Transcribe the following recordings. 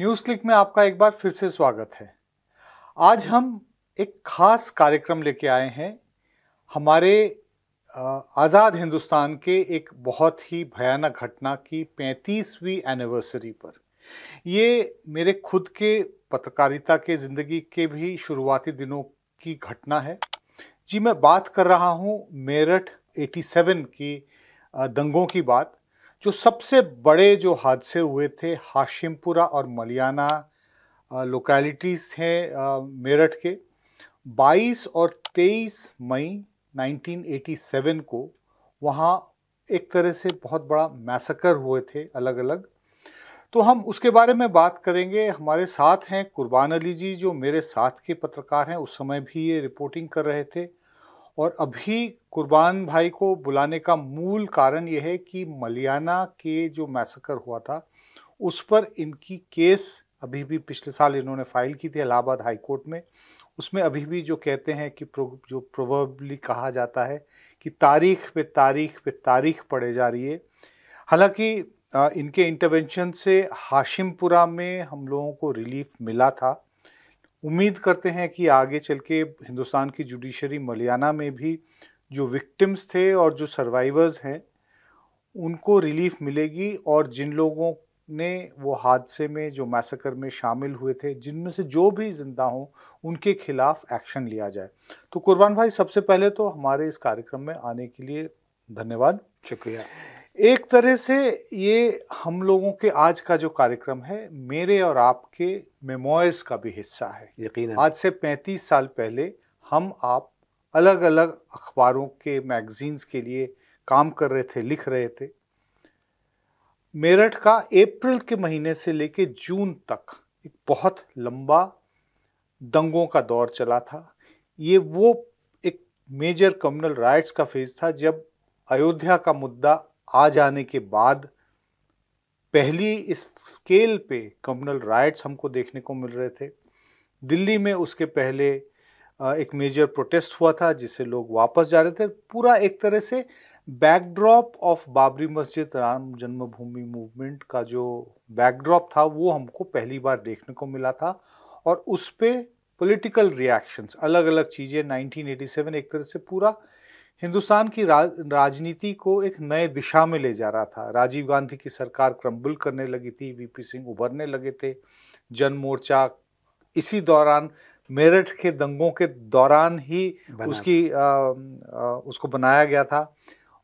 News click में आपका एक बार फिर से स्वागत है आज हम एक खास कार्यक्रम लेके आए हैं हमारे आज़ाद हिंदुस्तान के एक बहुत ही भयानक घटना की 35वीं एनिवर्सरी पर ये मेरे खुद के पत्रकारिता के ज़िंदगी के भी शुरुआती दिनों की घटना है जी मैं बात कर रहा हूँ मेरठ 87 की दंगों की बात जो सबसे बड़े जो हादसे हुए थे हाशिमपुरा और मलियाना लोकेलिटीज़ हैं मेरठ के 22 और 23 मई 1987 को वहाँ एक तरह से बहुत बड़ा मैसकर हुए थे अलग अलग तो हम उसके बारे में बात करेंगे हमारे साथ हैं कुर्बान अली जी जो मेरे साथ के पत्रकार हैं उस समय भी ये रिपोर्टिंग कर रहे थे और अभी कुर्बान भाई को बुलाने का मूल कारण यह है कि मलियाना के जो मैसकर हुआ था उस पर इनकी केस अभी भी पिछले साल इन्होंने फाइल की थी इलाहाबाद हाई कोर्ट में उसमें अभी भी जो कहते हैं कि प्रो, जो प्रोबली कहा जाता है कि तारीख पे तारीख पे तारीख पड़े जा रही है हालांकि इनके इंटरवेंशन से हाशिमपुरा में हम लोगों को रिलीफ मिला था उम्मीद करते हैं कि आगे चल के हिंदुस्तान की जुडिशरी मलियाना में भी जो विक्टिम्स थे और जो सर्वाइवर्स हैं उनको रिलीफ मिलेगी और जिन लोगों ने वो हादसे में जो मैसकर में शामिल हुए थे जिनमें से जो भी ज़िंदा हों उनके खिलाफ एक्शन लिया जाए तो कुर्बान भाई सबसे पहले तो हमारे इस कार्यक्रम में आने के लिए धन्यवाद शुक्रिया एक तरह से ये हम लोगों के आज का जो कार्यक्रम है मेरे और आपके मेमोयर्स का भी हिस्सा है यकीन आज से 35 साल पहले हम आप अलग अलग अखबारों के मैगजीन्स के लिए काम कर रहे थे लिख रहे थे मेरठ का अप्रैल के महीने से लेके जून तक एक बहुत लंबा दंगों का दौर चला था ये वो एक मेजर कम्युनल राइट्स का फेज था जब अयोध्या का मुद्दा आ जाने के बाद पहली इस स्केल पे कम्युनल राइट्स हमको देखने को मिल रहे थे दिल्ली में उसके पहले एक मेजर प्रोटेस्ट हुआ था जिससे लोग वापस जा रहे थे पूरा एक तरह से बैकड्रॉप ऑफ बाबरी मस्जिद राम जन्मभूमि मूवमेंट का जो बैकड्रॉप था वो हमको पहली बार देखने को मिला था और उस पर पोलिटिकल रिएक्शंस अलग अलग चीज़ें 1987 एक तरह से पूरा हिंदुस्तान की राज, राजनीति को एक नए दिशा में ले जा रहा था राजीव गांधी की सरकार क्रम्बुल करने लगी थी वीपी सिंह उभरने लगे थे जन मोर्चा इसी दौरान मेरठ के दंगों के दौरान ही उसकी आ, आ, उसको बनाया गया था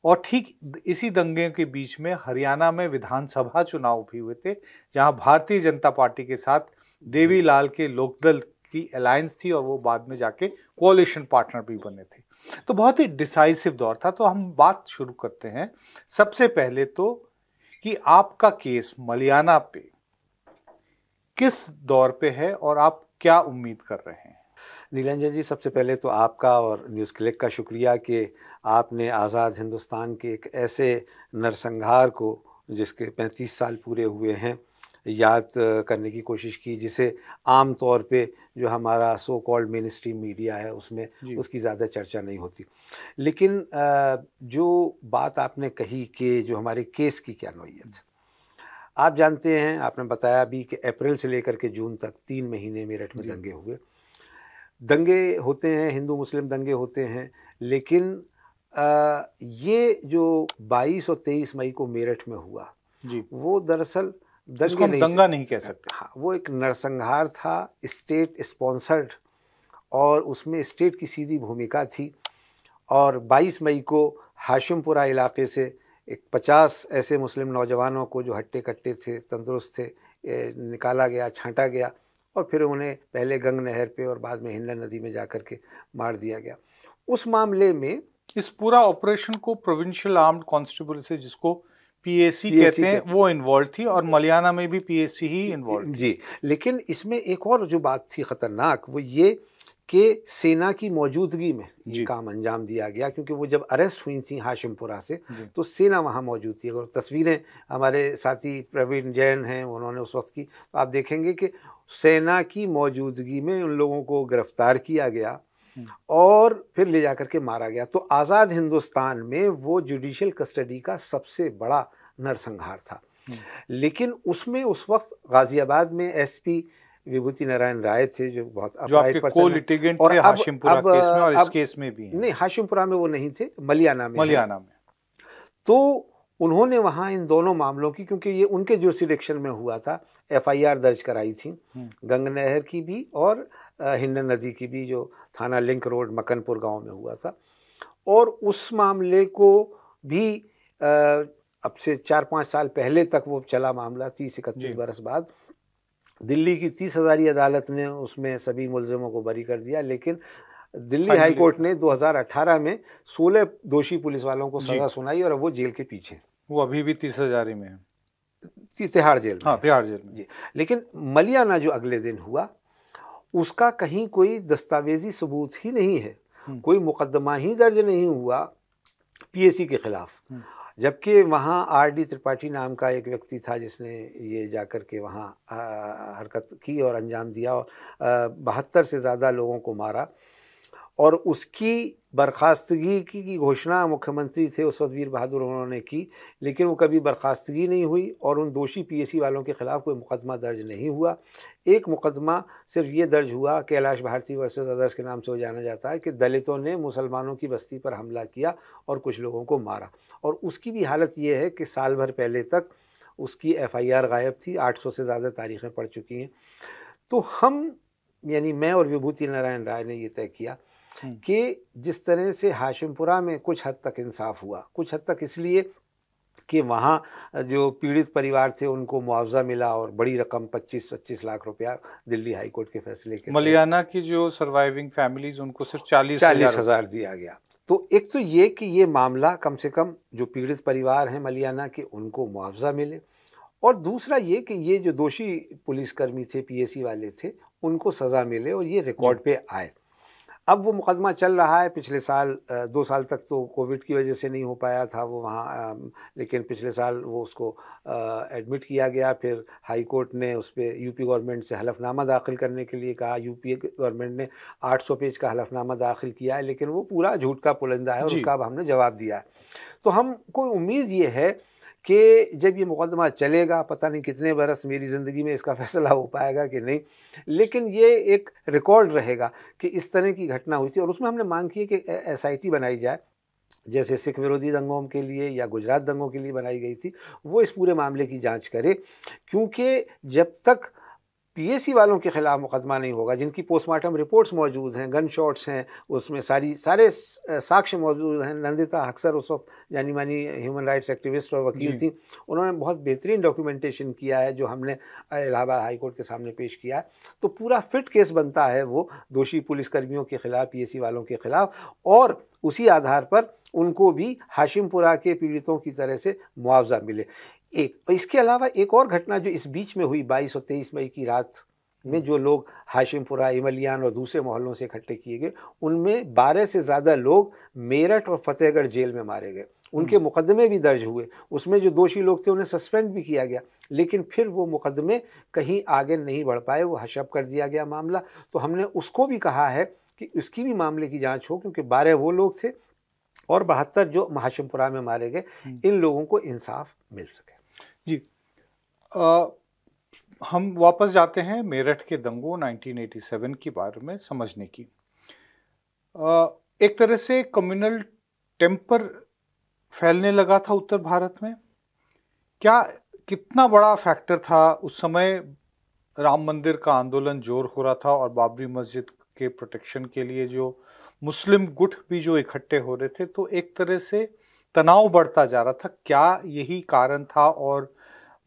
और ठीक इसी दंगे के बीच में हरियाणा में विधानसभा चुनाव भी हुए थे जहां भारतीय जनता पार्टी के साथ देवी लाल के लोकदल की अलायंस थी और वो बाद में जाके कोलिशन पार्टनर भी बने थे तो बहुत ही डिसाइसिव दौर था तो हम बात शुरू करते हैं सबसे पहले तो कि आपका केस मलियाना पे किस दौर पे है और आप क्या उम्मीद कर रहे हैं नीलंजन जी सबसे पहले तो आपका और न्यूज़ क्लिक का शुक्रिया कि आपने आज़ाद हिंदुस्तान के एक ऐसे नरसंहार को जिसके 35 साल पूरे हुए हैं याद करने की कोशिश की जिसे आम तौर पे जो हमारा so called mainstream media है उसमें उसकी ज़्यादा चर्चा नहीं होती लेकिन जो बात आपने कही कि जो हमारे केस की क्या नोयत आप जानते हैं आपने बताया भी कि अप्रैल से लेकर के जून तक तीन महीने मेरठ में दंगे हुए दंगे होते हैं हिंदू मुस्लिम दंगे होते हैं लेकिन आ, ये जो 22 और 23 मई को मेरठ में हुआ जी वो दरअसल दर्ज को दंगा नहीं कह हाँ, सकते हाँ वो एक नरसंहार था स्टेट स्पॉन्सर्ड और उसमें स्टेट की सीधी भूमिका थी और 22 मई को हाशिमपुरा इलाके से एक 50 ऐसे मुस्लिम नौजवानों को जो हट्टे कट्टे थे तंदुरुस्त थे निकाला गया छांटा गया और फिर उन्हें पहले गंग नहर पे और बाद में हिंडन नदी में जा के मार दिया गया उस मामले में इस पूरा ऑपरेशन को प्रोविंशियल आर्म्ड कॉन्स्टेबल से जिसको पीएससी कहते हैं वो इन्वॉल्व थी और मलियाना में भी पीएससी ही इन्वॉल्व जी लेकिन इसमें एक और जो बात थी खतरनाक वो ये कि सेना की मौजूदगी में ये काम अंजाम दिया गया क्योंकि वो जब अरेस्ट हुई थी हाशिमपुरा से तो सेना वहाँ मौजूद थी अगर तस्वीरें हमारे साथी प्रवीण जैन हैं उन्होंने उस वक्त की तो आप देखेंगे कि सेना की मौजूदगी में उन लोगों को गिरफ्तार किया गया हम्म। और फिर ले जा करके मारा गया तो आज़ाद हिंदुस्तान में वो जुडिशियल कस्टडी का सबसे बड़ा नरसंहार था हम्म। लेकिन उसमें उस वक्त गाज़ियाबाद में एसपी विभूति नारायण राय थे जो बहुत जो आपके को लिटिगेंट और हाशिमपुरा अब, केस में और इस अब, केस में भी नहीं हाशिमपुरा में वो नहीं थे मलियाना में मलियाना में तो उन्होंने वहाँ इन दोनों मामलों की क्योंकि ये उनके जो सिलेक्शन में हुआ था एफआईआर दर्ज कराई थी हम्म। गंग नहर की भी और हिंडन नदी की भी जो थाना लिंक रोड मकनपुर गांव में हुआ था और उस मामले को भी अब से चार पाँच साल पहले तक वो चला मामला तीस इकतीस बरस बाद दिल्ली की तीस हज़ारी अदालत ने उसमें सभी मुलजमों को बरी कर दिया लेकिन दिल्ली हाँ हाई कोर्ट ने 2018 में 16 दोषी पुलिस वालों को सजा सुनाई और वो जेल के पीछे वो अभी भी तीस हजारी में है तिहाड़ जेल हाँ तिहाड़ जेल जी लेकिन मलियाना जो अगले दिन हुआ उसका कहीं कोई दस्तावेजी सबूत ही नहीं है हम्म। कोई मुकदमा ही दर्ज नहीं हुआ पीएसी के खिलाफ हम्म। जबकि वहाँ आर डी त्रिपाठी नाम का एक व्यक्ति था जिसने ये जाकर के वहाँ हरकत की और अंजाम दिया और बहत्तर से ज़्यादा लोगों को मारा और उसकी बर्खास्तगी की, की घोषणा मुख्यमंत्री थे उस वक्त वीर बहादुर उन्होंने की लेकिन वो कभी बर्खास्तगी नहीं हुई और उन दोषी पीएसी वालों के ख़िलाफ़ कोई मुकदमा दर्ज नहीं हुआ एक मुकदमा सिर्फ ये दर्ज हुआ कैलाश भारती वर्सेस अदर्स के नाम से वो जाना जाता है कि दलितों ने मुसलमानों की बस्ती पर हमला किया और कुछ लोगों को मारा और उसकी भी हालत ये है कि साल भर पहले तक उसकी एफ गायब थी आठ से ज़्यादा तारीखें पड़ चुकी हैं तो हम यानी मैं और विभूति नारायण राय ने यह तय किया हम्म। कि जिस तरह से हाशिमपुरा में कुछ हद तक इंसाफ हुआ कुछ हद तक इसलिए कि वहाँ जो पीड़ित परिवार थे उनको मुआवजा मिला और बड़ी रकम 25-25 लाख रुपया दिल्ली हाई कोर्ट के फैसले के मलियाना की जो सर्वाइविंग फैमिलीज उनको सिर्फ चालीस चालीस हज़ार दिया गया तो एक तो ये कि ये मामला कम से कम जो पीड़ित परिवार हैं मलियाना के उनको मुआवजा मिले और दूसरा ये कि ये जो दोषी पुलिसकर्मी थे पीएसी वाले थे उनको सज़ा मिले और ये रिकॉर्ड हम्म। पे आए अब वो मुकदमा चल रहा है पिछले साल दो साल तक तो कोविड की वजह से नहीं हो पाया था वो वहाँ लेकिन पिछले साल वो उसको एडमिट किया गया फिर हाई कोर्ट ने उस पर यूपी गवर्नमेंट से हलफनामा दाखिल करने के लिए कहा यूपी गवर्नमेंट ने 800 पेज का हलफनामा दाखिल किया है लेकिन वो पूरा झूठ का पुलंदा है और उसका अब हमने जवाब दिया है तो हमको उम्मीद ये है कि जब ये मुकदमा चलेगा पता नहीं कितने बरस मेरी ज़िंदगी में इसका फैसला हो पाएगा कि नहीं लेकिन ये एक रिकॉर्ड रहेगा कि इस तरह की घटना हुई थी और उसमें हमने मांग की है कि एसआईटी बनाई जाए जैसे सिख विरोधी दंगों के लिए या गुजरात दंगों के लिए बनाई गई थी वो इस पूरे मामले की जांच करे क्योंकि जब तक पीएसी वालों के खिलाफ मुकदमा नहीं होगा जिनकी पोस्टमार्टम रिपोर्ट्स मौजूद हैं गन शॉट्स हैं उसमें सारी सारे साक्ष्य मौजूद हैं नंदिता अक्सर उस वक्त जानी मानी ह्यूमन राइट्स एक्टिविस्ट और वकील थी उन्होंने बहुत बेहतरीन डॉक्यूमेंटेशन किया है जो हमने इलाहाबाद हाई कोर्ट के सामने पेश किया है तो पूरा फिट केस बनता है वो दोषी पुलिसकर्मियों के खिलाफ पी वालों के खिलाफ और उसी आधार पर उनको भी हाशिमपुरा के पीड़ितों की तरह से मुआवजा मिले एक और इसके अलावा एक और घटना जो इस बीच में हुई बाईस और तेईस मई की रात में जो लोग हाशिमपुरा इमलियान और दूसरे मोहल्लों से इकट्ठे किए गए उनमें बारह से ज़्यादा लोग मेरठ और फतेहगढ़ जेल में मारे गए उनके हम्म। मुकदमे भी दर्ज हुए उसमें जो दोषी लोग थे उन्हें सस्पेंड भी किया गया लेकिन फिर वो मुकदमे कहीं आगे नहीं बढ़ पाए वो हशप कर दिया गया मामला तो हमने उसको भी कहा है कि उसकी भी मामले की जांच हो क्योंकि बारह वो लोग थे और बहत्तर जो हाशिमपुरा में मारे गए हम्म। इन लोगों को इंसाफ मिल सके जी आ, हम वापस जाते हैं मेरठ के दंगों 1987 के बारे में समझने की आ, एक तरह से कम्युनल टेम्पर फैलने लगा था उत्तर भारत में क्या कितना बड़ा फैक्टर था उस समय राम मंदिर का आंदोलन जोर हो रहा था और बाबरी मस्जिद के प्रोटेक्शन के लिए जो मुस्लिम गुट भी जो इकट्ठे हो रहे थे तो एक तरह से तनाव बढ़ता जा रहा था क्या यही कारण था और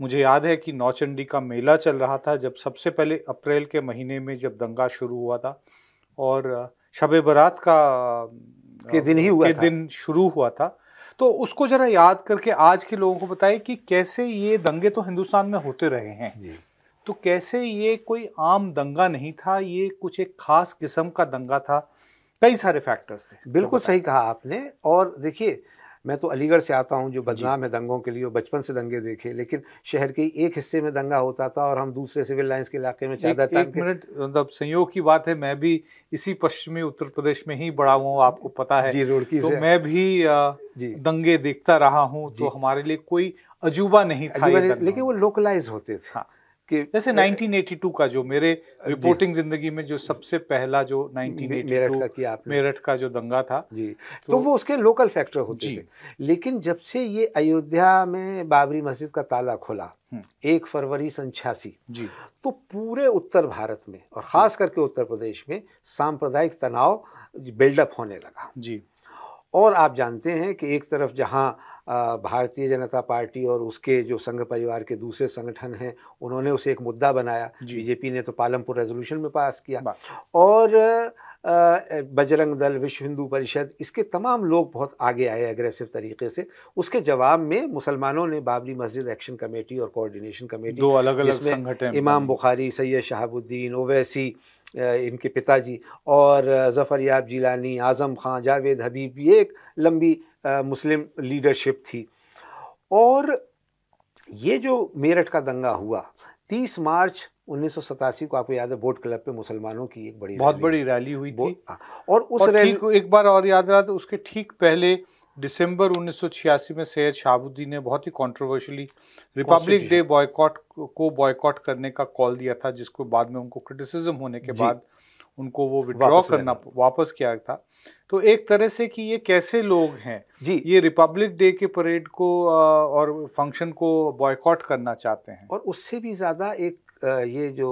मुझे याद है कि नौचंडी का मेला चल रहा था जब सबसे पहले अप्रैल के महीने में जब दंगा शुरू हुआ था और शब बारात का के दिन ही हुआ के था। दिन शुरू हुआ था तो उसको ज़रा याद करके आज के लोगों को बताएं कि कैसे ये दंगे तो हिंदुस्तान में होते रहे हैं जी। तो कैसे ये कोई आम दंगा नहीं था ये कुछ एक खास किस्म का दंगा था कई सारे फैक्टर्स थे बिल्कुल तो सही कहा आपने और देखिए मैं तो अलीगढ़ से आता हूँ जो बदनाम है दंगों के लिए बचपन से दंगे देखे लेकिन शहर के एक हिस्से में दंगा होता था और हम दूसरे सिविल लाइन्स के इलाके में चादर एक, एक मिनट मतलब संयोग की बात है मैं भी इसी पश्चिमी उत्तर प्रदेश में ही बड़ा हुआ आपको पता है जी रुड़की तो से मैं भी आ, जी दंगे देखता रहा हूँ तो हमारे लिए कोई अजूबा नहीं था लेकिन वो लोकलाइज होते थे हाँ। कि जैसे 1982 का जो मेरे रिपोर्टिंग जिंदगी में जो सबसे पहला जो 1982 मेरठ का किया आपने मेरठ का जो दंगा था जी तो, तो वो उसके लोकल फैक्टर होते थे लेकिन जब से ये अयोध्या में बाबरी मस्जिद का ताला खोला हम्म। एक फरवरी सन छियासी जी तो पूरे उत्तर भारत में और ख़ास करके उत्तर प्रदेश में सांप्रदायिक तनाव बिल्डअप होने लगा जी और आप जानते हैं कि एक तरफ जहां भारतीय जनता पार्टी और उसके जो संघ परिवार के दूसरे संगठन हैं उन्होंने उसे एक मुद्दा बनाया बीजेपी ने तो पालमपुर रेजोल्यूशन में पास किया और बजरंग दल विश्व हिंदू परिषद इसके तमाम लोग बहुत आगे आए अग्रेसिव तरीके से उसके जवाब में मुसलमानों ने बाबरी मस्जिद एक्शन कमेटी और कोऑर्डिनेशन कमेटी दो अलग अलग संगठन इमाम बुखारी सैयद शहाबुद्दीन ओवैसी इनके पिताजी और ज़फ़र याब जीलानी आज़म खां जावेद हबीब ये एक लंबी मुस्लिम लीडरशिप थी और ये जो मेरठ का दंगा हुआ 30 मार्च उन्नीस को आपको याद है बोट क्लब पे मुसलमानों की एक बड़ी बहुत रैली बड़ी रैली हुई थी हाँ, और उस रैली को एक बार और याद रहा तो उसके ठीक पहले दिसंबर 1986 में सैयद शाहबुद्दीन ने बहुत ही कंट्रोवर्शियली रिपब्लिक डे बॉयकॉट को बॉयकॉट करने का कॉल दिया था जिसको बाद में उनको क्रिटिसिज्म होने के बाद उनको वो विड्रॉ करना वापस किया था तो एक तरह से कि ये कैसे लोग हैं जी ये रिपब्लिक डे के परेड को और फंक्शन को बॉयकॉट करना चाहते हैं और उससे भी ज़्यादा एक ये जो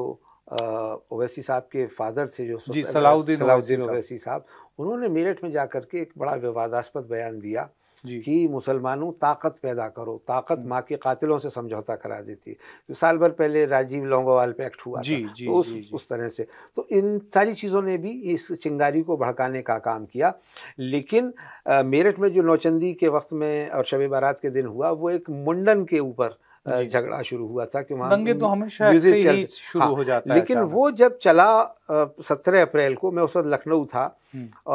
ओवैसी साहब के फादर थे जो जी सलाउद्दीन सलाउद्दीन ओवैसी साहब उन्होंने मेरठ में जा कर के एक बड़ा विवादास्पद बयान दिया कि मुसलमानों ताकत पैदा करो ताकत हम्म। माँ के कातिलों से समझौता करा देती है तो साल भर पहले राजीव लौंगोवाल पे एक्ट हुआ जी, था जी, तो उस, जी, जी. उस तरह से तो इन सारी चीज़ों ने भी इस चिंगारी को भड़काने का काम किया लेकिन मेरठ में जो नौचंदी के वक्त में और शब बारात के दिन हुआ वो एक मुंडन के ऊपर झगड़ा शुरू हुआ था कि वहाँ दंगे तो हमेशा ही शुरू हाँ, हो जाता लेकिन वो जब चला सत्रह अप्रैल को मैं उस वक्त लखनऊ था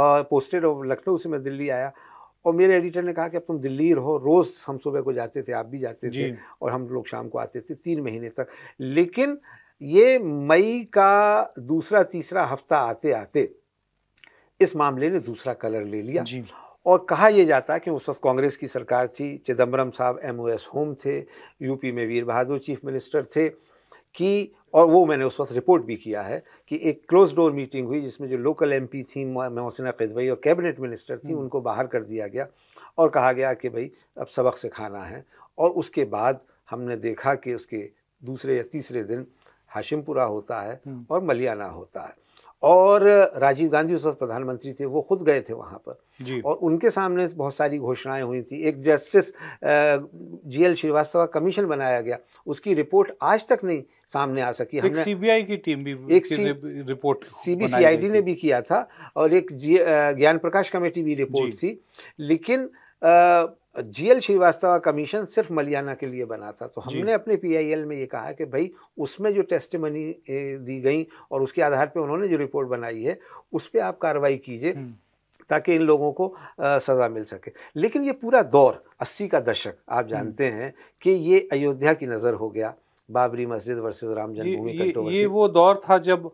और पोस्टेड लखनऊ से मैं दिल्ली आया और मेरे एडिटर ने कहा कि अब तुम दिल्ली रहो रोज़ हम सुबह को जाते थे आप भी जाते थे और हम लोग शाम को आते थे तीन महीने तक लेकिन ये मई का दूसरा तीसरा हफ्ता आते आते इस मामले ने दूसरा कलर ले लिया और कहा यह जाता कि उस वक्त कांग्रेस की सरकार थी चिदम्बरम साहब एम होम थे यूपी में वीर बहादुर चीफ मिनिस्टर थे कि और वो मैंने उस वक्त रिपोर्ट भी किया है कि एक क्लोज डोर मीटिंग हुई जिसमें जो लोकल एमपी थी मोहसिना कदवई और कैबिनेट मिनिस्टर थी उनको बाहर कर दिया गया और कहा गया कि भाई अब सबक सिखाना है और उसके बाद हमने देखा कि उसके दूसरे या तीसरे दिन हाशिमपुरा होता है हम्म। और मलियाना होता है और राजीव गांधी उस वक्त प्रधानमंत्री थे वो खुद गए थे वहाँ पर और उनके सामने बहुत सारी घोषणाएं हुई थी एक justice G L Srivastava commission बनाया गया उसकी रिपोर्ट आज तक नहीं सामने आ सकी हमने सीबीआई की टीम भी एक सी, रिपोर्ट सीबीसीआईडी ने भी किया था और एक ज्ञान प्रकाश कमेटी भी रिपोर्ट थी लेकिन जी एल श्रीवास्तव का कमीशन सिर्फ मलियाना के लिए बना था तो हमने अपने पीआईएल में ये कहा कि भाई उसमें जो टेस्टमनी दी गई और उसके आधार पे उन्होंने जो रिपोर्ट बनाई है उस पर आप कार्रवाई कीजिए हम्म। ताकि इन लोगों को आ, सज़ा मिल सके लेकिन ये पूरा दौर अस्सी का दशक आप हम्म। जानते हैं कि ये अयोध्या की नज़र हो गया बाबरी मस्जिद वर्सेस राम जन्मभूमि ये, ये, ये वो दौर था जब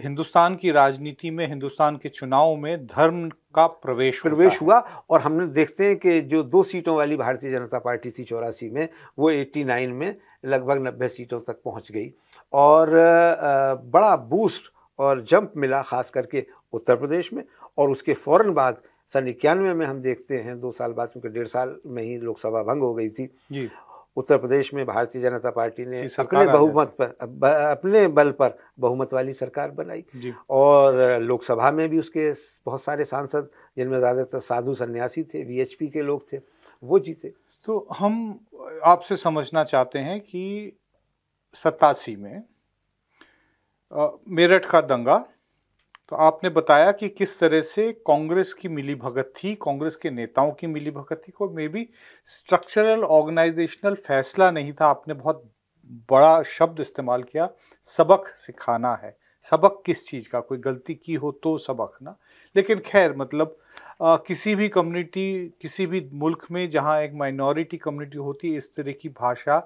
हिंदुस्तान की राजनीति में हिंदुस्तान के चुनाव में धर्म का प्रवेश प्रवेश हुआ और हमने देखते हैं कि जो दो सीटों वाली भारतीय जनता पार्टी थी चौरासी में वो 89 में लगभग 90 सीटों तक पहुंच गई और बड़ा बूस्ट और जंप मिला ख़ास करके उत्तर प्रदेश में और उसके फ़ौरन बाद सन इक्यानवे में हम देखते हैं दो साल बाद क्योंकि डेढ़ साल में ही लोकसभा भंग हो गई थी जी उत्तर प्रदेश में भारतीय जनता पार्टी ने अपने बहुमत पर अपने बल पर बहुमत वाली सरकार बनाई और लोकसभा में भी उसके बहुत सारे सांसद जिनमें ज़्यादातर साधु सन्यासी थे वीएचपी के लोग थे वो जीते तो हम आपसे समझना चाहते हैं कि सतासी में मेरठ का दंगा तो आपने बताया कि किस तरह से कांग्रेस की मिली भगत थी कांग्रेस के नेताओं की मिली भगत थी को मे बी स्ट्रक्चरल ऑर्गेनाइजेशनल फैसला नहीं था आपने बहुत बड़ा शब्द इस्तेमाल किया सबक सिखाना है सबक किस चीज़ का कोई गलती की हो तो सबक ना लेकिन खैर मतलब आ, किसी भी कम्युनिटी किसी भी मुल्क में जहाँ एक माइनॉरिटी कम्युनिटी होती है इस तरह की भाषा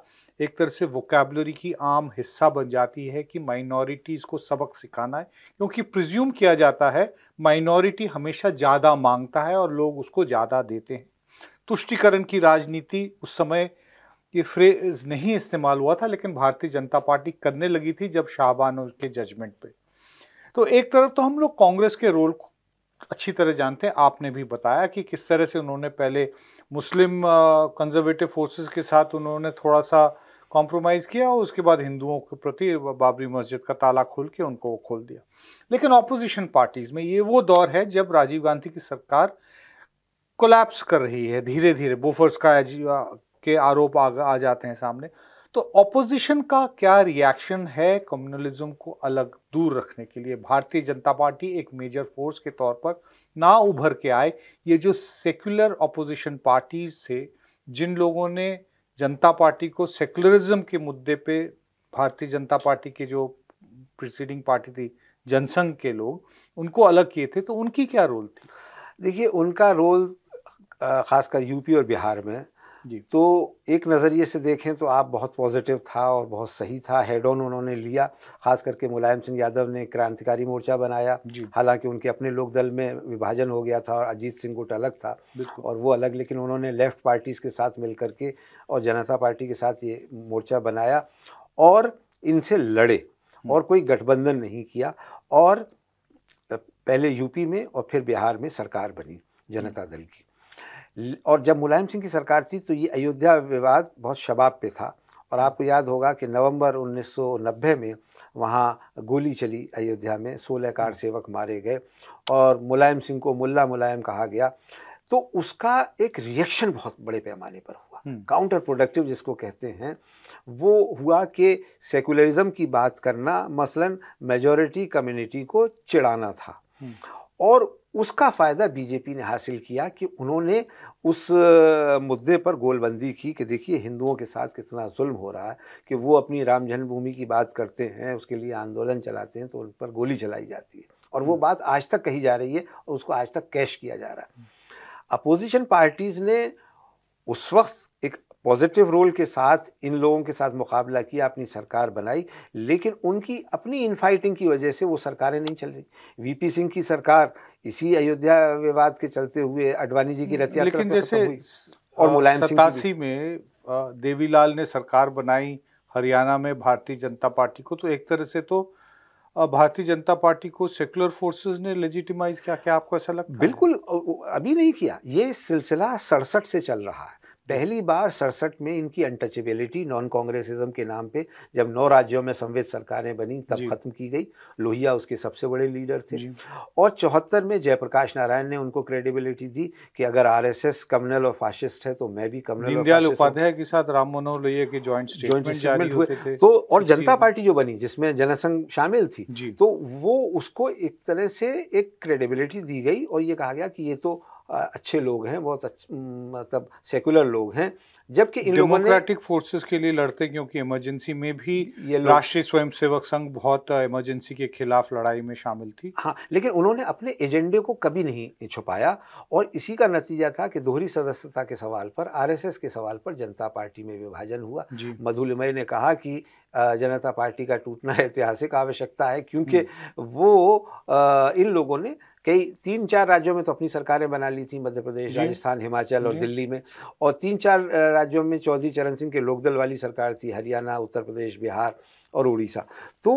एक तरह से वोकेबलरी की आम हिस्सा बन जाती है कि माइनॉरिटीज़ को सबक सिखाना है क्योंकि प्रिज्यूम किया जाता है माइनॉरिटी हमेशा ज़्यादा मांगता है और लोग उसको ज़्यादा देते हैं तुष्टिकरण की राजनीति उस समय ये फ्रेज नहीं इस्तेमाल हुआ था लेकिन भारतीय जनता पार्टी करने लगी थी जब शाहबान के जजमेंट पे तो एक तरफ तो हम लोग कांग्रेस के रोल को अच्छी तरह जानते हैं आपने भी बताया कि किस तरह से उन्होंने पहले मुस्लिम कंजर्वेटिव फोर्सेस के साथ उन्होंने थोड़ा सा कॉम्प्रोमाइज़ किया और उसके बाद हिंदुओं के प्रति बाबरी मस्जिद का ताला खोल के उनको वो खोल दिया लेकिन ऑपोजिशन पार्टीज़ में ये वो दौर है जब राजीव गांधी की सरकार कोलैप्स कर रही है धीरे धीरे बोफर्स का के आरोप आ, आ जाते हैं सामने तो ऑपोजिशन का क्या रिएक्शन है कम्युनलिज्म को अलग दूर रखने के लिए भारतीय जनता पार्टी एक मेजर फोर्स के तौर पर ना उभर के आए ये जो सेक्युलर ऑपोजिशन पार्टीज थे जिन लोगों ने जनता पार्टी को सेक्युलरिज्म के मुद्दे पे भारतीय जनता पार्टी के जो प्रिसीडिंग पार्टी थी जनसंघ के लोग उनको अलग किए थे तो उनकी क्या रोल थी देखिए उनका रोल खासकर यूपी और बिहार में तो एक नज़रिए से देखें तो आप बहुत पॉजिटिव था और बहुत सही था हेड ऑन उन्होंने लिया खास करके मुलायम सिंह यादव ने क्रांतिकारी मोर्चा बनाया हालांकि उनके अपने लोक दल में विभाजन हो गया था और अजीत सिंह गुट अलग था और वो अलग लेकिन उन्होंने लेफ्ट पार्टीज़ के साथ मिल करके और जनता पार्टी के साथ ये मोर्चा बनाया और इनसे लड़े हम्म। और कोई गठबंधन नहीं किया और पहले यूपी में और फिर बिहार में सरकार बनी जनता दल की और जब मुलायम सिंह की सरकार थी तो ये अयोध्या विवाद बहुत शबाब पे था और आपको याद होगा कि नवंबर 1990 में वहाँ गोली चली अयोध्या में सोलह कार हम्म। सेवक मारे गए और मुलायम सिंह को मुल्ला मुलायम कहा गया तो उसका एक रिएक्शन बहुत बड़े पैमाने पर हुआ काउंटर हम्म। प्रोडक्टिव जिसको कहते हैं वो हुआ कि सेकुलरिज्म की बात करना मसलन मेजॉरिटी कम्युनिटी को चिढ़ाना था हम्म। और उसका फ़ायदा बीजेपी ने हासिल किया कि उन्होंने उस मुद्दे पर गोलबंदी की कि देखिए हिंदुओं के साथ कितना जुल्म हो रहा है कि वो अपनी राम जन्मभूमि की बात करते हैं उसके लिए आंदोलन चलाते हैं तो उन पर गोली चलाई जाती है और वो हम्म। बात आज तक कही जा रही है और उसको आज तक कैश किया जा रहा है अपोजिशन पार्टीज़ ने उस वक्त एक पॉजिटिव रोल के साथ इन लोगों के साथ मुकाबला किया अपनी सरकार बनाई लेकिन उनकी अपनी इनफाइटिंग की वजह से वो सरकारें नहीं चल रही वीपी सिंह की सरकार इसी अयोध्या विवाद के चलते हुए अडवाणी जी की रथ यात्रा जैसे और मुलायम सतासी में देवीलाल ने सरकार बनाई हरियाणा में भारतीय जनता पार्टी को तो एक तरह से तो भारतीय जनता पार्टी को सेकुलर फोर्सेस ने लेजिटिमाइज किया क्या आपको ऐसा लगता बिल्कुल अभी नहीं किया ये सिलसिला सड़सठ से चल रहा है पहली बार सड़सठ में इनकी अनटचेबिलिटी नॉन कांग्रेसिज्म के नाम पे जब नौ राज्यों में संवेद सरकारें बनी तब खत्म की गई लोहिया उसके सबसे बड़े लीडर थे और चौहत्तर में जयप्रकाश नारायण ने उनको क्रेडिबिलिटी दी कि अगर आरएसएस कम्युनल और फासिस्ट है तो मैं भी कम्युनल उपाध्याय के साथ राम मनोहर लोहिया के ज्वाइंट स्टेटमेंट हुए तो और जनता पार्टी जो बनी जिसमें जनसंघ शामिल थी तो वो उसको एक तरह से एक क्रेडिबिलिटी दी गई और ये कहा गया कि ये तो अच्छे लोग हैं बहुत मतलब सेकुलर लोग हैं जबकि इन डेमोक्रेटिक फोर्सेस के लिए लड़ते क्योंकि इमरजेंसी में भी ये राष्ट्रीय स्वयंसेवक संघ बहुत इमरजेंसी के खिलाफ लड़ाई में शामिल थी हाँ लेकिन उन्होंने अपने एजेंडे को कभी नहीं छुपाया और इसी का नतीजा था कि दोहरी सदस्यता के सवाल पर आरएसएस के सवाल पर जनता पार्टी में विभाजन हुआ मधुलमय ने कहा कि जनता पार्टी का टूटना ऐतिहासिक आवश्यकता है क्योंकि वो इन लोगों ने कई तीन चार राज्यों में तो अपनी सरकारें बना ली थी मध्य प्रदेश राजस्थान हिमाचल और दिल्ली में और तीन चार राज्यों में चौधरी चरण सिंह के लोकदल वाली सरकार थी हरियाणा उत्तर प्रदेश बिहार और उड़ीसा तो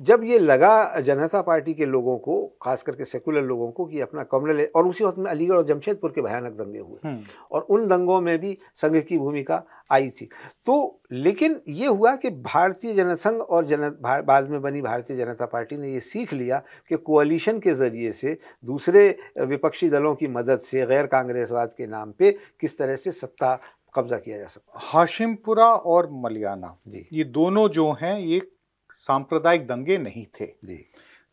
जब ये लगा जनता पार्टी के लोगों को खास करके सेकुलर लोगों को कि अपना कमरे और उसी वक्त में अलीगढ़ और जमशेदपुर के भयानक दंगे हुए हम्म। और उन दंगों में भी संघ की भूमिका आई थी तो लेकिन ये हुआ कि भारतीय जनसंघ और जन बाद में बनी भारतीय जनता पार्टी ने ये सीख लिया कि कोलिशन के ज़रिए से दूसरे विपक्षी दलों की मदद से गैर कांग्रेसवाद के नाम पर किस तरह से सत्ता कब्जा किया जा सकता हाशिमपुरा और मलियाना जी ये दोनों जो हैं ये सांप्रदायिक दंगे नहीं थे जी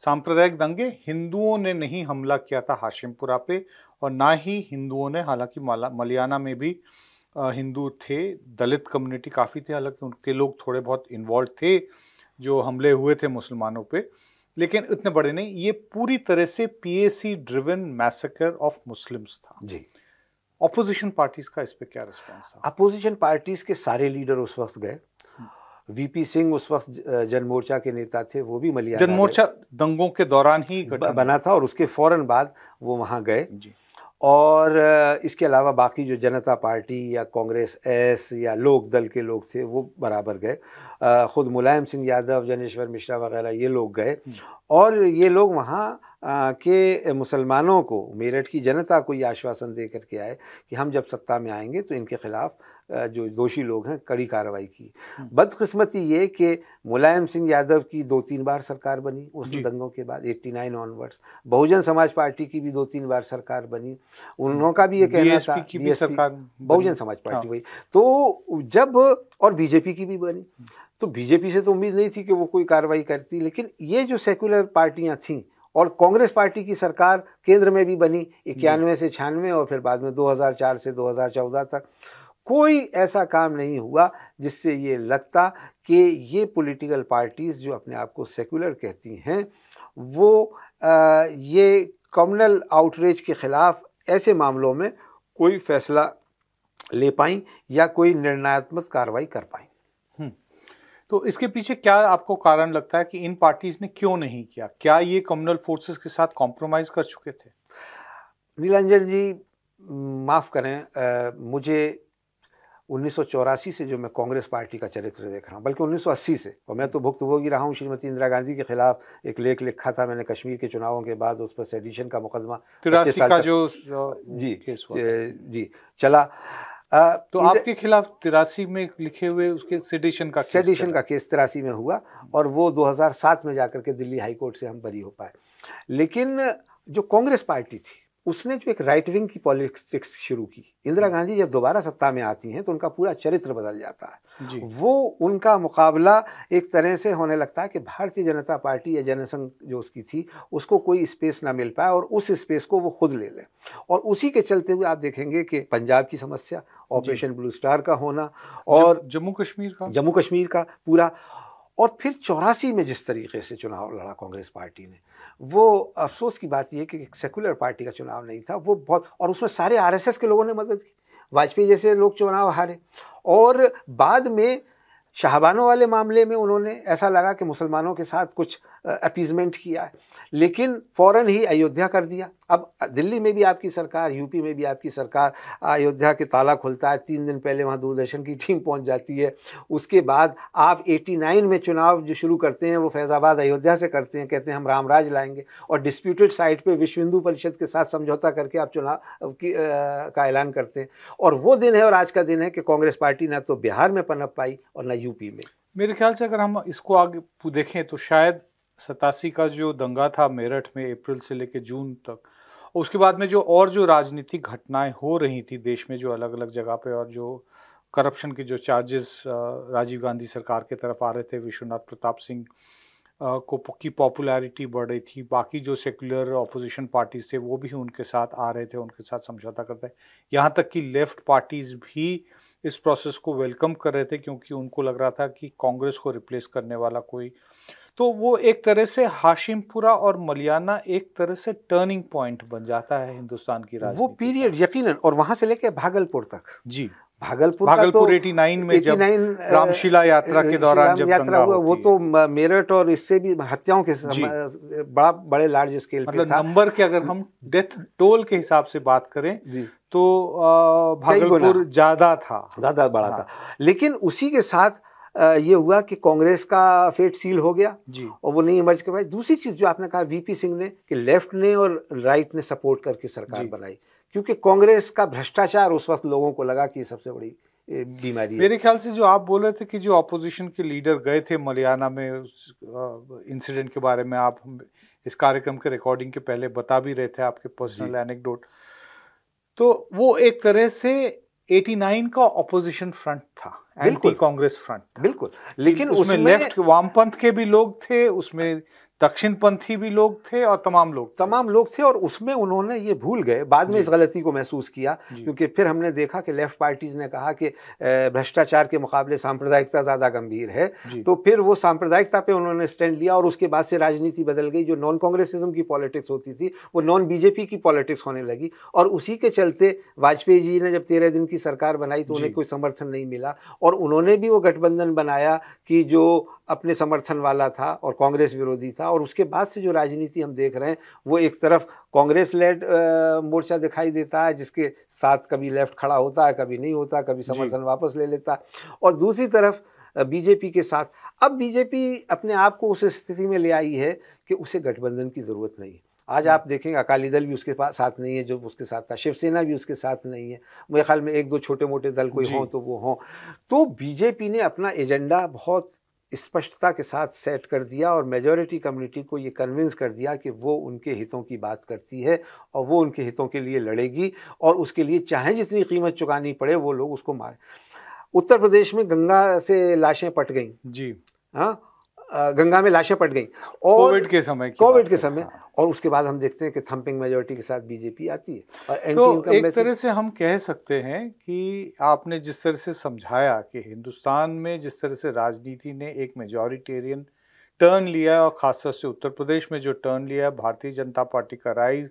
सांप्रदायिक दंगे हिंदुओं ने नहीं हमला किया था हाशिमपुरा पे और ना ही हिंदुओं ने हालांकि मलियाना में भी हिंदू थे दलित कम्युनिटी काफ़ी थे हालांकि उनके लोग थोड़े बहुत इन्वॉल्व थे जो हमले हुए थे मुसलमानों पे लेकिन इतने बड़े नहीं ये पूरी तरह से PAC driven massacre of Muslims था जी अपोजिशन पार्टीज का इस पर क्या रिस्पॉन्स था अपोजिशन पार्टीज के सारे लीडर उस वक्त गए वीपी सिंह उस वक्त जनमोर्चा के नेता थे वो भी मलिया जनमोर्चा दंगों के दौरान ही बना था और उसके फौरन बाद वो वहाँ गए और इसके अलावा बाकी जो जनता पार्टी या कांग्रेस एस या लोक दल के लोग थे वो बराबर गए ख़ुद मुलायम सिंह यादव जनेश्वर मिश्रा वगैरह ये लोग गए और ये लोग वहाँ के मुसलमानों को मेरठ की जनता को ये आश्वासन दे करके आए कि हम जब सत्ता में आएंगे तो इनके ख़िलाफ़ जो दोषी लोग हैं कड़ी कार्रवाई की हम्म। बदकिस्मती ये कि मुलायम सिंह यादव की दो तीन बार सरकार बनी उस दंगों के बाद 89 ऑनवर्ड्स बहुजन समाज पार्टी की भी दो तीन बार सरकार बनी उन का भी ये कहना था की भी सरकार बहुजन समाज हाँ। पार्टी हुई तो जब और बीजेपी की भी बनी तो बीजेपी से तो उम्मीद नहीं थी कि वो कोई कार्रवाई करती लेकिन ये जो सेकुलर पार्टियाँ थीं और कांग्रेस पार्टी की सरकार केंद्र में भी बनी इक्यानवे से छियानवे और फिर बाद में 2004 से 2014 तक कोई ऐसा काम नहीं हुआ जिससे ये लगता कि ये पॉलिटिकल पार्टीज़ जो अपने आप को सेकुलर कहती हैं वो आ, ये कम्युनल आउटरीच के ख़िलाफ़ ऐसे मामलों में कोई फैसला ले पाई या कोई निर्णयात्मक कार्रवाई कर पाई तो इसके पीछे क्या आपको कारण लगता है कि इन पार्टीज़ ने क्यों नहीं किया क्या ये कम्युनल फोर्सेस के साथ कॉम्प्रोमाइज़ कर चुके थे नीलांजन जी माफ़ करें आ, मुझे उन्नीस से जो मैं कांग्रेस पार्टी का चरित्र देख रहा हूँ बल्कि 1980 से और मैं तो भुक्तभोगी रहा हूँ श्रीमती इंदिरा गांधी के खिलाफ एक लेख लिखा था मैंने कश्मीर के चुनावों के बाद उस पर सेडिशन का मुकदमा का जो, जो जी जी चला आ, तो आपके खिलाफ तिरासी में लिखे हुए उसके सेडिशन का सेडिशन का केस तिरासी में हुआ और वो 2007 में जाकर के दिल्ली हाई कोर्ट से हम बरी हो पाए लेकिन जो कांग्रेस पार्टी थी उसने जो एक राइट विंग की पॉलिटिक्स शुरू की इंदिरा गांधी जब दोबारा सत्ता में आती हैं तो उनका पूरा चरित्र बदल जाता है वो उनका मुकाबला एक तरह से होने लगता है कि भारतीय जनता पार्टी या जनसंघ जो उसकी थी उसको कोई स्पेस ना मिल पाए और उस स्पेस को वो खुद ले लें और उसी के चलते हुए आप देखेंगे कि पंजाब की समस्या ऑपरेशन ब्लू स्टार का होना और जम्मू कश्मीर का जम्मू कश्मीर का पूरा और फिर चौरासी में जिस तरीके से चुनाव लड़ा कांग्रेस पार्टी ने वो अफसोस की बात यह कि एक सेकुलर पार्टी का चुनाव नहीं था वो बहुत और उसमें सारे आरएसएस के लोगों ने मदद की वाजपेयी जैसे लोग चुनाव हारे और बाद में शाहबानों वाले मामले में उन्होंने ऐसा लगा कि मुसलमानों के साथ कुछ अपीजमेंट किया है लेकिन फ़ौर ही अयोध्या कर दिया अब दिल्ली में भी आपकी सरकार यूपी में भी आपकी सरकार अयोध्या के ताला खुलता है तीन दिन पहले वहाँ दूरदर्शन की टीम पहुँच जाती है उसके बाद आप 89 में चुनाव जो शुरू करते हैं वो फैज़ाबाद अयोध्या से करते हैं कहते हैं हम रामराज लाएंगे और डिस्प्यूटेड साइट पर विश्व हिंदू परिषद के साथ समझौता करके आप चुनाव की आ, का ऐलान करते हैं और वो दिन है और आज का दिन है कि कांग्रेस पार्टी ना तो बिहार में पनप पाई और ना यूपी में मेरे ख्याल से अगर हम इसको आगे देखें तो शायद सतासी का जो दंगा था मेरठ में अप्रैल से लेकर जून तक उसके बाद में जो और जो राजनीतिक घटनाएं हो रही थी देश में जो अलग अलग जगह पे और जो करप्शन के जो चार्जेस राजीव गांधी सरकार के तरफ आ रहे थे विश्वनाथ प्रताप सिंह को की पॉपुलैरिटी बढ़ रही थी बाकी जो सेकुलर ऑपोजिशन पार्टीज थे वो भी उनके साथ आ रहे थे उनके साथ समझौता करते यहाँ तक कि लेफ्ट पार्टीज़ भी इस प्रोसेस को वेलकम कर रहे थे क्योंकि उनको लग रहा था कि कांग्रेस को रिप्लेस करने वाला कोई तो वो एक तरह से हाशिमपुरा और मलियाना एक तरह से टर्निंग पॉइंट बन जाता है हिंदुस्तान की राजनीति वो पीरियड यकीनन और वहां से लेके भागलपुर तक जी भागलपुर भागलपुर तो एटी नाइन में 89, जब रामशिला यात्रा के दौरान जब यात्रा हुआ वो तो मेरठ और इससे भी हत्याओं के बड़ा बड़े लार्ज स्केल मतलब नंबर के अगर हम डेथ टोल के हिसाब से बात करें तो भागलपुर ज्यादा था ज्यादा बड़ा हाँ। था लेकिन उसी के साथ ये हुआ कि कांग्रेस का फेट सील हो गया जी और वो नहीं इमर्ज कर पाई दूसरी चीज़ जो आपने कहा वीपी सिंह ने कि लेफ्ट ने और राइट ने सपोर्ट करके सरकार बनाई क्योंकि कांग्रेस का भ्रष्टाचार उस वक्त लोगों को लगा कि सबसे बड़ी बीमारी मेरे ख्याल से जो आप बोल रहे थे कि जो अपोजिशन के लीडर गए थे मलियाना में उस इंसिडेंट के बारे में आप इस कार्यक्रम के रिकॉर्डिंग के पहले बता भी रहे थे आपके पर्सनल एनेक्डोट तो वो एक तरह से 89 का ऑपोजिशन फ्रंट था एंटी कांग्रेस फ्रंट बिल्कुल लेकिन उसमें लेफ्ट वामपंथ के भी लोग थे उसमें दक्षिणपंथी भी लोग थे और तमाम लोग तमाम लोग थे और उसमें उन्होंने ये भूल गए बाद में इस गलती को महसूस किया क्योंकि फिर हमने देखा कि लेफ्ट पार्टीज ने कहा कि भ्रष्टाचार के मुकाबले सांप्रदायिकता ज़्यादा गंभीर है तो फिर वो सांप्रदायिकता पे उन्होंने स्टैंड लिया और उसके बाद से राजनीति बदल गई जो नॉन कांग्रेसिज्म की पॉलिटिक्स होती थी वो नॉन बीजेपी की पॉलिटिक्स होने लगी और उसी के चलते वाजपेयी जी ने जब तेरह दिन की सरकार बनाई तो उन्हें कोई समर्थन नहीं मिला और उन्होंने भी वो गठबंधन बनाया कि जो अपने समर्थन वाला था और कांग्रेस विरोधी था और उसके बाद से जो राजनीति हम देख रहे हैं वो एक तरफ कांग्रेस लेड मोर्चा दिखाई देता है जिसके साथ कभी लेफ्ट खड़ा होता है कभी नहीं होता कभी समर्थन वापस ले लेता है और दूसरी तरफ बीजेपी के साथ अब बीजेपी अपने आप को उस स्थिति में ले आई है कि उसे गठबंधन की ज़रूरत नहीं है आज आप देखेंगे अकाली दल भी उसके पास साथ नहीं है जो उसके साथ था शिवसेना भी उसके साथ नहीं है मेरे ख्याल में एक दो छोटे मोटे दल कोई हों तो वो हों तो बीजेपी ने अपना एजेंडा बहुत स्पष्टता के साथ सेट कर दिया और मेजॉरिटी कम्युनिटी को ये कन्विंस कर दिया कि वो उनके हितों की बात करती है और वो उनके हितों के लिए लड़ेगी और उसके लिए चाहे जितनी कीमत चुकानी पड़े वो लोग उसको मारें उत्तर प्रदेश में गंगा से लाशें पट गई जी हाँ गंगा में लाशें पट गई और कोविड के समय कोविड के समय हाँ। और उसके बाद हम देखते हैं कि थम्पिंग मेजोरिटी के साथ बीजेपी आती है और तो एक तरह से हम कह सकते हैं कि आपने जिस तरह से समझाया कि हिंदुस्तान में जिस तरह से राजनीति ने एक मेजोरिटेरियन टर्न लिया है और ख़ासतौर से उत्तर प्रदेश में जो टर्न लिया है भारतीय जनता पार्टी का राइज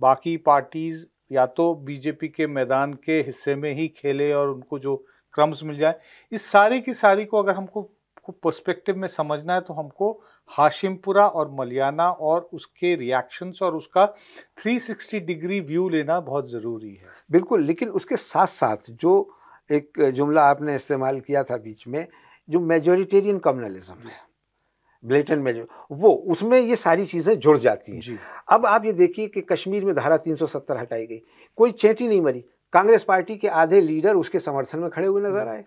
बाकी पार्टीज़ या तो बीजेपी के मैदान के हिस्से में ही खेले और उनको जो क्रम्स मिल जाए इस सारी की सारी को अगर हमको को पर्सपेक्टिव में समझना है तो हमको हाशिमपुरा और मलियाना और उसके रिएक्शंस और उसका 360 डिग्री व्यू लेना बहुत ज़रूरी है बिल्कुल लेकिन उसके साथ साथ जो एक जुमला आपने इस्तेमाल किया था बीच में जो मेजोरिटेरियन कम्युनलिज्म है ब्लेटन में वो उसमें ये सारी चीज़ें जुड़ जाती हैं अब आप ये देखिए कि कश्मीर में धारा 370 हटाई गई कोई चेटी नहीं मरी कांग्रेस पार्टी के आधे लीडर उसके समर्थन में खड़े हुए नजर हम्म। आए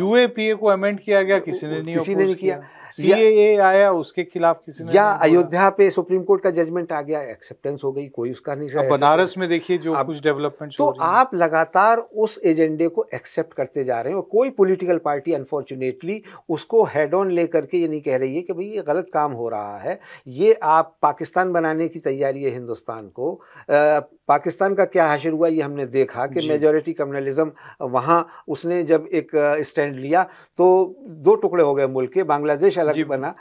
यूएपीए को अमेंड किया गया किसी ने नहीं किसी ने नहीं किया सीएए आया उसके खिलाफ किसी ने या अयोध्या पे सुप्रीम कोर्ट का जजमेंट आ गया एक्सेप्टेंस हो गई कोई उसका नहीं अब बनारस में देखिए जो कुछ डेवलपमेंट तो आप लगातार उस एजेंडे को एक्सेप्ट करते जा रहे हैं और कोई पॉलिटिकल पार्टी अनफॉर्चुनेटली उसको हेड ऑन लेकर के ये नहीं कह रही है कि भाई ये गलत काम हो रहा है ये आप पाकिस्तान बनाने की तैयारी है हिंदुस्तान को पाकिस्तान का क्या हाशिर हुआ ये हमने देखा कि मेजोरिटी कम्युनलिज्म वहाँ उसने जब एक स्टैंड लिया तो दो टुकड़े हो गए मुल्क के बांग्लादेश अलग बना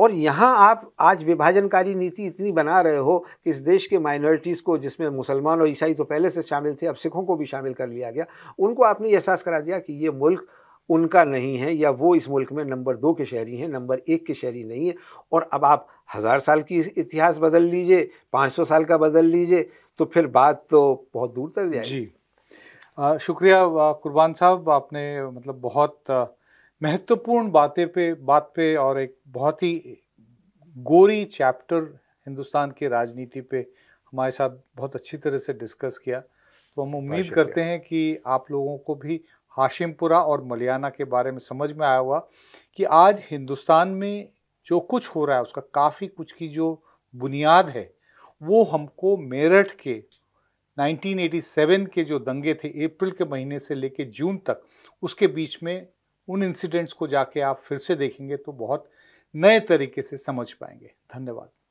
और यहाँ आप आज विभाजनकारी नीति इतनी बना रहे हो कि इस देश के माइनॉरिटीज़ को जिसमें मुसलमान और ईसाई तो पहले से शामिल थे अब सिखों को भी शामिल कर लिया गया उनको आपने एहसास करा दिया कि ये मुल्क उनका नहीं है या वो इस मुल्क में नंबर दो के शहरी हैं नंबर एक के शहरी नहीं है और अब आप हज़ार साल की इतिहास बदल लीजिए पाँच सौ साल का बदल लीजिए तो फिर बात तो बहुत दूर तक जाएगी शुक्रिया कुर्बान साहब आपने मतलब बहुत महत्वपूर्ण बातें पे बात पे और एक बहुत ही गोरी चैप्टर हिंदुस्तान की राजनीति पे हमारे साथ बहुत अच्छी तरह से डिस्कस किया तो हम उम्मीद करते हैं कि आप लोगों को भी हाशिमपुरा और मलियाना के बारे में समझ में आया हुआ कि आज हिंदुस्तान में जो कुछ हो रहा है उसका काफ़ी कुछ की जो बुनियाद है वो हमको मेरठ के 1987 के जो दंगे थे अप्रैल के महीने से लेके जून तक उसके बीच में उन इंसिडेंट्स को जाके आप फिर से देखेंगे तो बहुत नए तरीके से समझ पाएंगे धन्यवाद